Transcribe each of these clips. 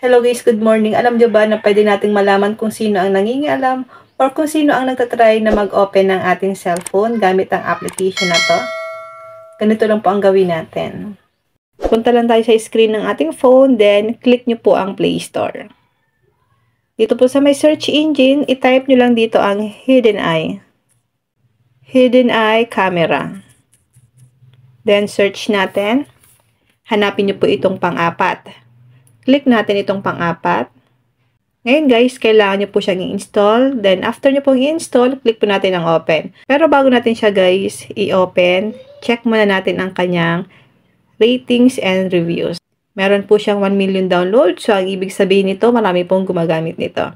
Hello guys, good morning. Alam nyo ba na pwede nating malaman kung sino ang nangingialam or kung sino ang nagtatry na mag-open ng ating cellphone gamit ang application na to? Ganito lang po ang gawin natin. Punta lang tayo sa screen ng ating phone, then click nyo po ang Play Store. Dito po sa may search engine, itype nyo lang dito ang Hidden Eye. Hidden Eye Camera. Then search natin. Hanapin nyo po itong pang-apat Click natin itong pang-apat. Ngayon guys, kailangan nyo po siyang i-install. Then after nyo pong i-install, click po natin ang open. Pero bago natin siya guys i-open, check muna natin ang kanyang ratings and reviews. Meron po siyang 1 million download. So ang ibig sabihin nito, marami pong gumagamit nito.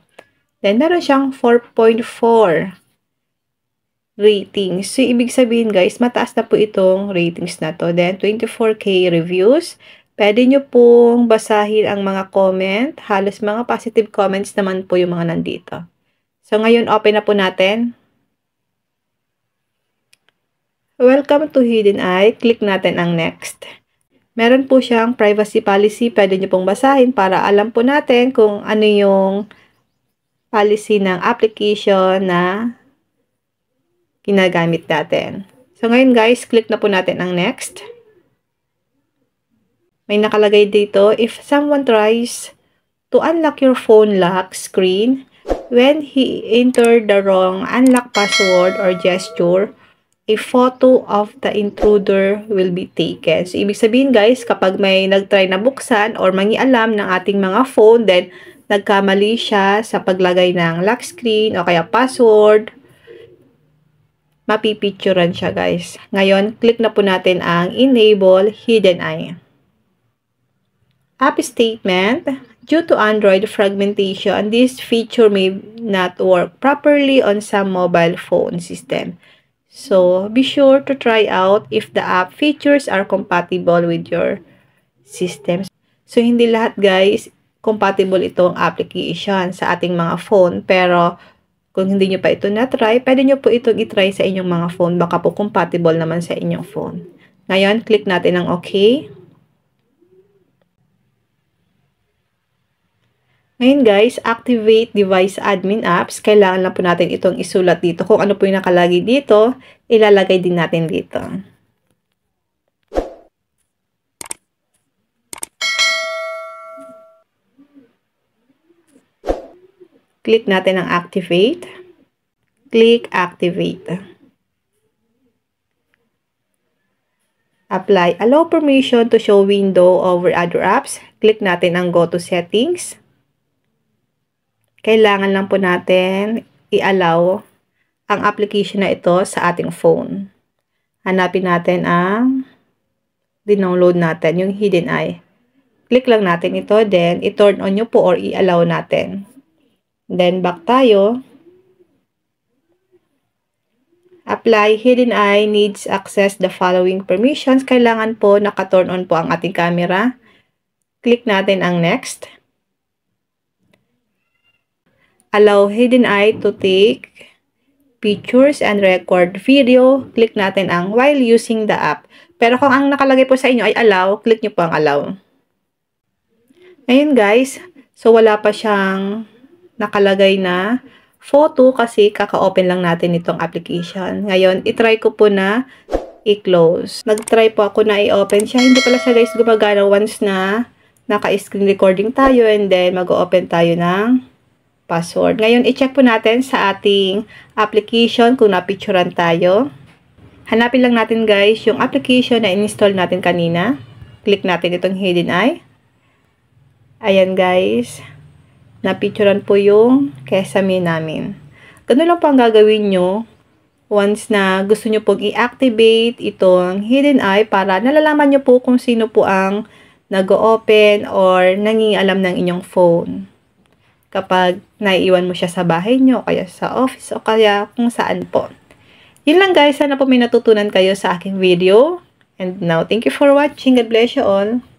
Then meron siyang 4.4 ratings. So ibig sabihin guys, mataas na po itong ratings na to. Then 24k reviews. Pwede nyo pong basahin ang mga comment. Halos mga positive comments naman po yung mga nandito. So, ngayon open na po natin. Welcome to Hidden Eye. Click natin ang next. Meron po siyang privacy policy. Pwede nyo pong basahin para alam po natin kung ano yung policy ng application na ginagamit natin. So, ngayon guys, click na po natin ang next. Next. May nakalagay dito, if someone tries to unlock your phone lock screen when he entered the wrong unlock password or gesture, a photo of the intruder will be taken. So, ibig sabihin guys, kapag may nagtry na buksan or mangialam ng ating mga phone, then nagkamali siya sa paglagay ng lock screen o kaya password, mapipicturean siya guys. Ngayon, click na po natin ang enable hidden eye app statement due to Android fragmentation, this feature may not work properly on some mobile phone system. So, be sure to try out if the app features are compatible with your system. So, hindi lahat guys, compatible itong application sa ating mga phone. Pero, kung hindi nyo pa ito na-try, pwede nyo po itong itry sa inyong mga phone. Baka po compatible naman sa inyong phone. Ngayon, click natin ang OK. Ngayon guys, activate device admin apps. Kailangan lang po natin itong isulat dito. Kung ano po yung nakalagay dito, ilalagay din natin dito. Click natin ang activate. Click activate. Apply allow permission to show window over other apps. Click natin ang go to settings. Kailangan lang po natin i-allow ang application na ito sa ating phone. Hanapin natin ang dinownload natin, yung hidden eye. Click lang natin ito, then i-turn on nyo po or i-allow natin. Then back tayo. Apply hidden eye needs access the following permissions. Kailangan po naka-turn on po ang ating camera. Click natin ang next allow hidden eye to take pictures and record video, click natin ang while using the app. Pero kung ang nakalagay po sa inyo ay allow, click nyo po ang allow. Ngayon guys, so wala pa siyang nakalagay na photo kasi kaka-open lang natin itong application. Ngayon, itry ko po na i-close. Nag-try po ako na i-open siya. Hindi pala siya guys gumagana once na naka-screen recording tayo and then mag-open tayo ng password. Ngayon, i-check po natin sa ating application kung napicturan tayo. Hanapin lang natin guys yung application na in-install natin kanina. Click natin itong hidden eye. Ayan guys, napicturan po yung kesame namin. Ganun lang po ang gagawin nyo once na gusto nyo pong i-activate itong hidden eye para nalalaman nyo po kung sino po ang nag-open or nangingialam ng inyong phone kapag naiiwan mo siya sa bahay niyo, kaya sa office, o kaya kung saan po. Yun lang guys, sana po may natutunan kayo sa aking video. And now, thank you for watching. God bless you all.